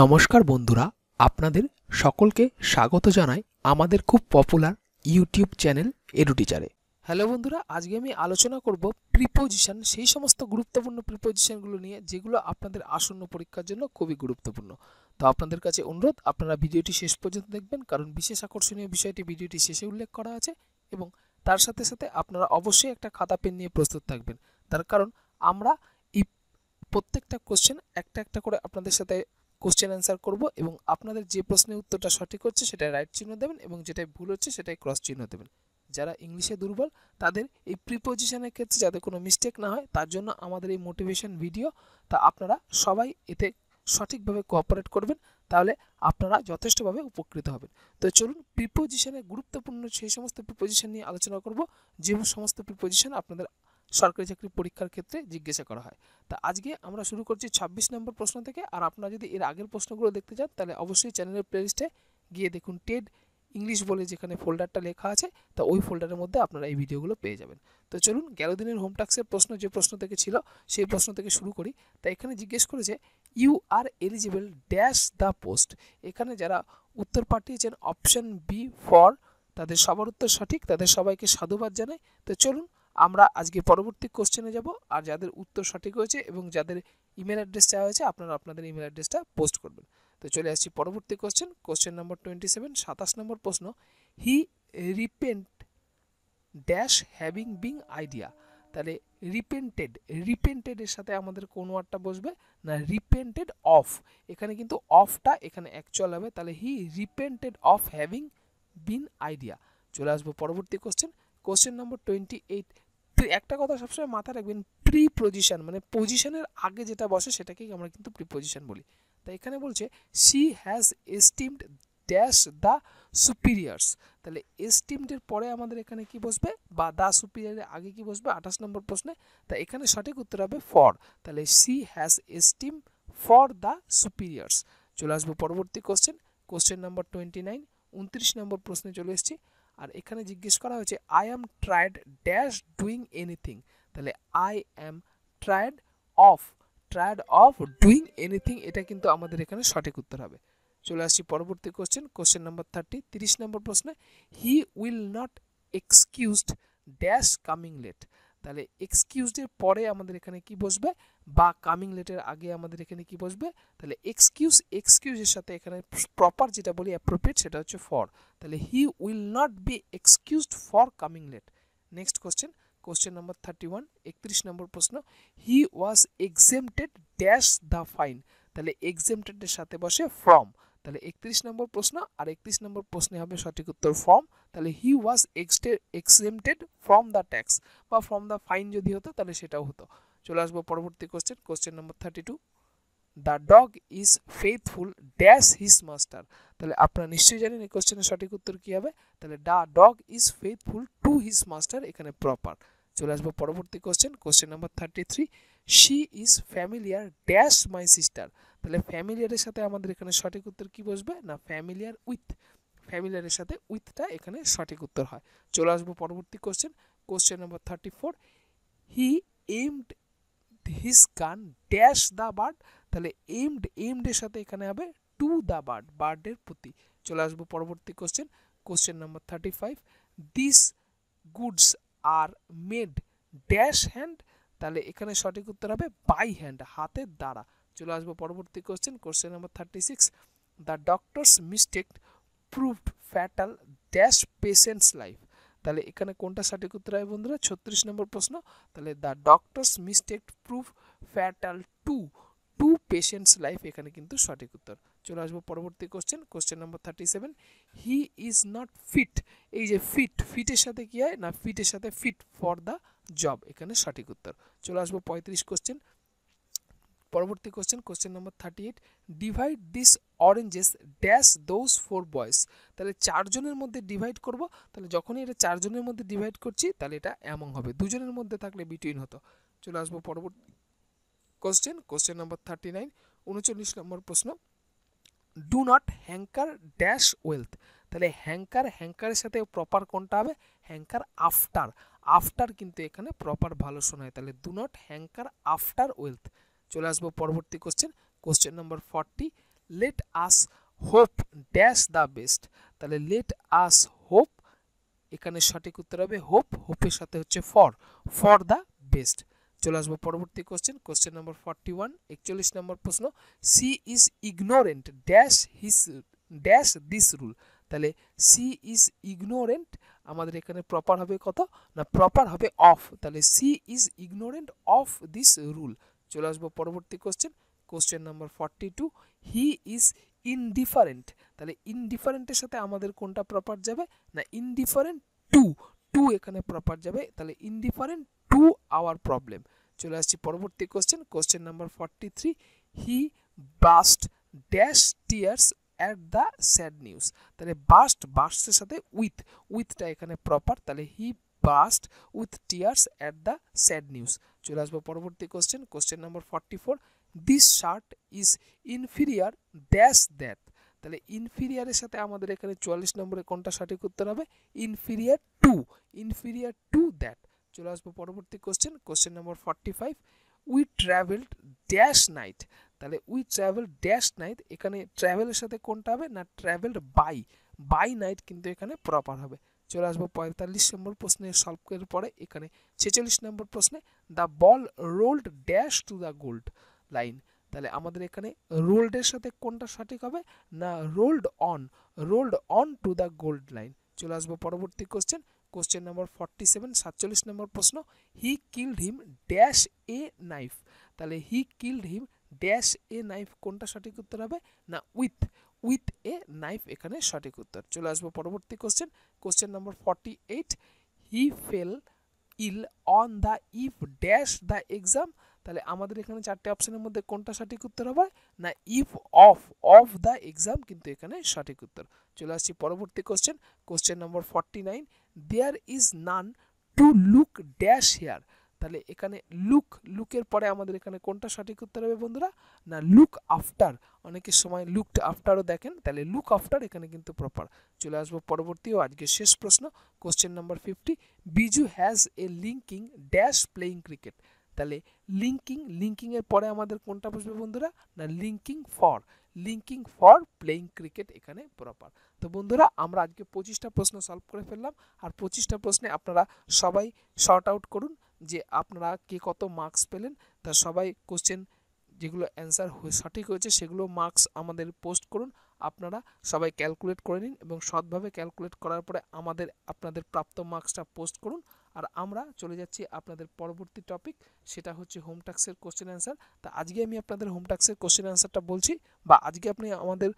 নমস্কার বন্ধুরা আপনাদের সকলকে স্বাগত জানাই আমাদের খুব পপুলার ইউটিউব চ্যানেল এডুটিচারে হ্যালো বন্ধুরা আজকে আমি আলোচনা করব প্রিপোজিশন সেই সমস্ত গুরুত্বপূর্ণ প্রিপোজিশনগুলো নিয়ে যেগুলো আপনাদের আসন্ন পরীক্ষার জন্য খুবই গুরুত্বপূর্ণ তো আপনাদের কাছে অনুরোধ আপনারা ভিডিওটি শেষ পর্যন্ত দেখবেন কারণ বিশেষ আকর্ষণীয় বিষয়টি ভিডিওটি শেষে উল্লেখ করা আছে এবং তার সাথে সাথে আপনারা অবশ্যই একটা খাতা পেন নিয়ে প্রস্তুত থাকবেন তার কারণ আমরা এই প্রত্যেকটা কোশ্চেন একটা একটা করে আপনাদের সাথে কোশ্চেন অ্যান্সার করব এবং আপনাদের যে প্রশ্নের উত্তরটা সঠিক হচ্ছে সেটা রাইট চিহ্ন দেবেন এবং যেটাই ভুল হচ্ছে সেটাই ক্রস চিহ্ন দেবেন যারা ইংলিশে দুর্বল তাদের এই প্রিপোজিশনের ক্ষেত্রে যাতে কোনো মিস্টেক না হয় তার জন্য আমাদের এই মোটিভেশন ভিডিও তা আপনারা সবাই এতে সঠিকভাবে কোঅপারেট করবেন তাহলে আপনারা যথেষ্টভাবে উপকৃত হবেন তো চলুন প্রিপোজিশনের গুরুত্বপূর্ণ সেই সমস্ত প্রিপোজিশন নিয়ে আলোচনা করব যে সমস্ত প্রিপোজিশন আপনাদের সরকারি চাকরি পরীক্ষার ক্ষেত্রে জিজ্ঞাসা করা হয় তা আজকে আমরা শুরু করছি ২৬ নম্বর প্রশ্ন থেকে আর আপনারা যদি এর আগের প্রশ্নগুলো দেখতে চান তাহলে অবশ্যই চ্যানেলের প্লেলিস্টে গিয়ে দেখুন টেড ইংলিশ বলে যেখানে ফোল্ডারটা লেখা আছে তা ওই ফোল্ডারের মধ্যে আপনারা এই ভিডিওগুলো পেয়ে যাবেন তো চলুন গেল দিনের হোমটাক্সের প্রশ্ন যে প্রশ্ন থেকে ছিল সেই প্রশ্ন থেকে শুরু করি তা এখানে জিজ্ঞেস করেছে you are eligible dash the post এখানে যারা উত্তর পাঠিয়েছেন অপশন বি ফর তাদের সবার উত্তর সঠিক তাদের সবাইকে সাধুবাদ জানাই তো চলুন আমরা আজকে পরবর্তী কোশ্চেনে যাব আর যাদের উত্তর সঠিক হয়েছে এবং যাদের ইমেল অ্যাড্রেস চাওয়া হয়েছে আপনারা আপনাদের ইমেল অ্যাড্রেসটা পোস্ট করবেন তো চলে আসছি পরবর্তী question question number twenty seven সাতাশ নম্বর প্রশ্ন he repent dash having being idea তাহলে রিপেন্টেড রিপেন্টেডের সাথে আমাদের কোন ওয়ার্ডটা বসবে না রিপেন্টেড অফ এখানে কিন্তু অফটা এখানে অ্যাকচুয়াল হবে তাহলে he repented of having been idea চলে আসবো পরবর্তী question question number twenty eight তো একটা কথা সবসময় মাথায় রাখবেন প্রি পজিশন মানে পজিশনের আগে যেটা বসে সেটাকেই আমরা কিন্তু প্রিপোজিশন বলি তাই এখানে বলছে she has esteemed dash the superiors তাহলে এস্টিমডের পরে আমাদের এখানে কি বসবে বা দ্য সুপিরিয়ারের আগে কি বসবে আঠাশ নম্বর প্রশ্নে তা এখানে সঠিক উত্তর হবে ফর তাহলে she has esteem for the superiors চলে আসবো পরবর্তী question question number twenty nine উনত্রিশ নম্বর প্রশ্নে চলে এসেছি আর এখানে জিজ্ঞেস করা হয়েছে I am tired dash doing anything তাহলে I am tired of tired of doing anything এটা কিন্তু আমাদের এখানে সঠিক উত্তর হবে চলে আসছি পরবর্তী কোশ্চেন কোশ্চেন নাম্বার থার্টি তিরিশ নম্বর প্রশ্নে he will not excused dash coming late তাহলে এক্সকিউজডের পরে আমাদের এখানে কি বসবে বা কামিং লেটের আগে আমাদের এখানে কি বসবে তাহলে এক্সকিউজ এক্সকিউজের সাথে এখানে প্রপার যেটা বলি অ্যাপ্রোপ্রিয়েট সেটা হচ্ছে ফর তাহলে he will not be excused for coming late next question question number thirty one একত্রিশ নম্বর প্রশ্ন he was exempted dash the fine তাহলে এক্সেমটেডের সাথে বসে ফ্রম তাহলে একত্রিশ নম্বর প্রশ্ন আর একত্রিশ নম্বর প্রশ্নে হবে সঠিক উত্তর ফর্ম তাহলে he was exempted from the tax বা ফ্রম দ্য ফাইন যদি হতো তাহলে সেটাও হতো চলে আসবো পরবর্তী question question number thirty two the dog is faithful dash his master তাহলে আপনারা নিশ্চয়ই জানেন এই কোশ্চেনের সঠিক উত্তর কী হবে তাহলে the dog is faithful to his master এখানে প্রপার চলে আসবো পরবর্তী question question number thirty three she is familiar dash my sister তাহলে ফ্যামিলিয়ারের সাথে আমাদের এখানে সঠিক উত্তর কি বসবে না ফ্যামিলিয়ার উইথ ফ্যামিলিয়ারের সাথে উইথটা এখানে সঠিক উত্তর হয় চলে আসবো পরবর্তী question question number thirty four he aimed his gun dash the bird তাহলে এইমড এইমডের সাথে এখানে হবে টু দ্য বার্ড বার্ডের প্রতি চলে আসবো পরবর্তী question question number thirty five this goods are made dash hand তাহলে এখানে সঠিক উত্তর হবে বাই হ্যান্ড হাতের দ্বারা চলে আসবো পরবর্তী question question number thirty six the doctor's mistake proved fatal dash patient's life তাহলে এখানে কোনটা সঠিক উত্তর হবে বন্ধুরা ছত্রিশ নম্বর প্রশ্ন তাহলে the doctor's mistake prove fatal to to patient's life এখানে কিন্তু সঠিক উত্তর চলে আসবো পরবর্তী question question number thirty seven he is not fit এই যে ফিট ফিটের সাথে কী হয় না ফিটের সাথে ফিট ফর দ্য জব এখানে সঠিক উত্তর চলে আসবো পঁয়ত্রিশ কোশ্চেন পরবর্তী question question number thirty eight divide this oranges dash those four boys তাহলে চারজনের মধ্যে ডিভাইড করব তাহলে যখনই এটা চারজনের মধ্যে ডিভাইড করছি তাহলে এটা এমন হবে দুজনের মধ্যে থাকলে বিটুইন হতো চলে আসবো পরবর্তী question question number thirty nine উনচল্লিশ নম্বর প্রশ্ন do not hanker dash wealth তাহলে হ্যাঙ্কার হ্যাঙ্কারের সাথে প্রপার কোনটা হবে হ্যাঙ্কার আফটার আফটার কিন্তু এখানে প্রপার ভালো শোনায় তাহলে do not hanker after wealth চলে আসবো পরবর্তী question question number forty let us hope dash the best তাহলে লেট আস হোপ এখানে সঠিক উত্তর হবে হোপ হোপের সাথে হচ্ছে ফর ফর দ্য বেস্ট চলে আসবো পরবর্তী question question number forty one একচল্লিশ নম্বর প্রশ্ন she is ignorant dash his dash this rule তাহলে সি ইজ ইগনোরেন্ট আমাদের এখানে প্রপার হবে কত না প্রপার হবে অফ তাহলে she is ignorant of this rule চলে আসবো পরবর্তী question question number forty two he is indifferent তাহলে ইনডিফারেন্টের সাথে আমাদের কোনটা প্রপার যাবে না ইনডিফারেন্ট টু টু এখানে প্রপার যাবে তাহলে ইনডিফারেন্ট টু আওয়ার প্রবলেম চলে আসছি পরবর্তী question question number forty three he burst dash tears at the sad news তাহলে বাস্ট বাস্টের সাথে উইথ উইথটা এখানে প্রপার তাহলে he burst with tears at the sad news চলে আসবো পরবর্তী question question number forty four this shirt is inferior dash that তাহলে ইনফিরিয়ারের সাথে আমাদের এখানে চুয়াল্লিশ নম্বরে কোনটা সঠিক উত্তর হবে inferior to inferior to that চলে আসবো পরবর্তী question question number forty five we travelled dash night তাহলে উই ট্রাভেল ড্যাশ নাইট এখানে ট্রাভেলের সাথে কোনটা হবে না ট্রাভেলড বাই বাই নাইট কিন্তু এখানে প্রপার হবে চলে আসবো পঁয়তাল্লিশ নম্বর প্রশ্নে সলভ করার পরে এখানে ছেচল্লিশ নম্বর প্রশ্নে the ball rolled dash to the gold line তাহলে আমাদের এখানে রোল্ডের সাথে কোনটা সঠিক হবে না rolled on rolled on to the gold line চলে আসবো পরবর্তী question question number forty seven সাতচল্লিশ নম্বর প্রশ্ন he killed him dash a knife তাহলে he killed him dash a knife কোনটা সঠিক উত্তর হবে না উইথ উইথ এ নাইফ এখানে সঠিক উত্তর চলে আসবো পরবর্তী question question number forty eight he fell ill on the eve dash the exam তাহলে আমাদের এখানে চারটে অপশনের মধ্যে কোনটা সঠিক উত্তর হবে না eve of of the exam কিন্তু এখানে সঠিক উত্তর চলে আসছি পরবর্তী question question number forty nine there is none to look dash here তাহলে এখানে লুক লুকের পরে আমাদের এখানে কোনটা সঠিক উত্তর হবে বন্ধুরা না লুক আফটার অনেকের সময় লুকড আফটারও দেখেন তাহলে লুক আফটার এখানে কিন্তু প্রপার চলে আসবো পরবর্তী ও আজকে শেষ প্রশ্ন question number fifty Biju has a liking dash playing cricket তাহলে লিঙ্কিং লিঙ্কিংয়ের পরে আমাদের কোনটা বুঝবে বন্ধুরা না liking for liking for playing cricket এখানে প্রপার তো বন্ধুরা আমরা আজকে পঁচিশটা প্রশ্ন সলভ করে ফেললাম আর পঁচিশটা প্রশ্নে আপনারা সবাই শর্ট আউট করুন যে আপনারা কে কত মার্কস পেলেন তা সবাই কোশ্চেন যেগুলো অ্যান্সার সঠিক হয়েছে সেগুলো মার্কস আমাদের পোস্ট করুন আপনারা সবাই ক্যালকুলেট করে নিন এবং সৎভাবে ক্যালকুলেট করার পরে আমাদের আপনাদের প্রাপ্ত মার্কসটা পোস্ট করুন আর আমরা চলে যাচ্ছি আপনাদের পরবর্তী টপিক সেটা হচ্ছে হোম ট্যাক্সের কোশ্চেন অ্যান্সার তা আজকে আমি আপনাদের হোম টাক্সের কোশ্চেন অ্যান্সারটা বলছি বা আজকে আপনি আমাদের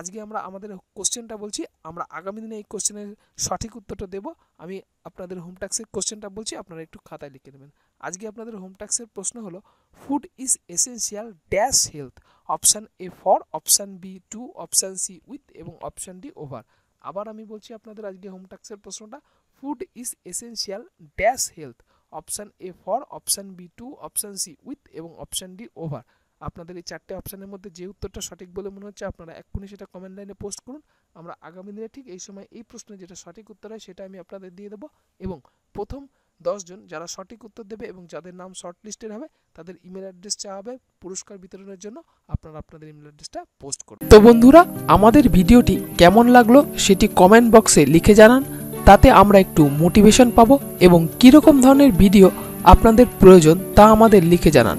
আজকে আমরা আমাদের কোশ্চেনটা বলছি আমরা আগামী দিনে এই কোশ্চেনের সঠিক উত্তরটা দেব আমি আপনাদের হোম ট্যাক্সের কোশ্চেনটা বলছি আপনারা একটু খাতায় লিখে নেবেন আজকে আপনাদের হোম ট্যাক্সের প্রশ্ন হলো food is essential dash health option A for option B to option C with এবং অপশান ডি ওভার আবার আমি বলছি আপনাদের আজকে হোম ট্যাক্সের প্রশ্নটা food is essential dash health option A for option B to option C with এবং option D over আপনাদের এই চারটে অপশানের মধ্যে যে উত্তরটা সঠিক বলে মনে হচ্ছে আপনারা এক্ষুনি সেটা কমেন্ট লাইনে পোস্ট করুন আমরা আগামী দিনে ঠিক এই সময় এই প্রশ্নে যেটা সঠিক উত্তর হয় সেটা আমি আপনাদের দিয়ে দেবো এবং প্রথম দশজন যারা সঠিক উত্তর দেবে এবং যাদের নাম শর্ট লিস্টের হবে তাদের ইমেল অ্যাড্রেস চাওয়া হবে পুরস্কার বিতরণের জন্য আপনারা আপনাদের ইমেল অ্যাড্রেসটা পোস্ট করুন তো বন্ধুরা আমাদের ভিডিওটি কেমন লাগলো সেটি কমেন্ট বক্সে লিখে জানান তাতে আমরা একটু মোটিভেশন পাবো এবং কীরকম ধরনের ভিডিও আপনাদের প্রয়োজন তা আমাদের লিখে জানান